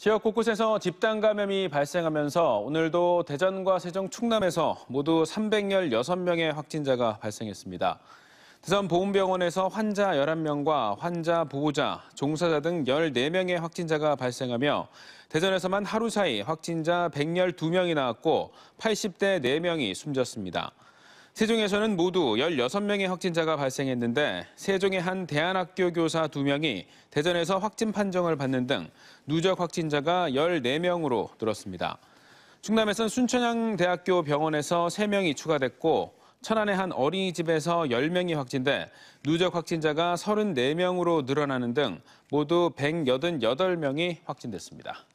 지역 곳곳에서 집단 감염이 발생하면서 오늘도 대전과 세종, 충남에서 모두 316명의 확진자가 발생했습니다. 대전 보훈병원에서 환자 11명과 환자 보호자, 종사자 등 14명의 확진자가 발생하며 대전에서만 하루 사이 확진자 112명이 나왔고 80대 4명이 숨졌습니다. 세종에서는 모두 16명의 확진자가 발생했는데 세종의 한 대안학교 교사 2명이 대전에서 확진 판정을 받는 등 누적 확진자가 14명으로 늘었습니다. 충남에선 순천향대학교 병원에서 3명이 추가됐고 천안의 한 어린이집에서 10명이 확진돼 누적 확진자가 34명으로 늘어나는 등 모두 188명이 확진됐습니다.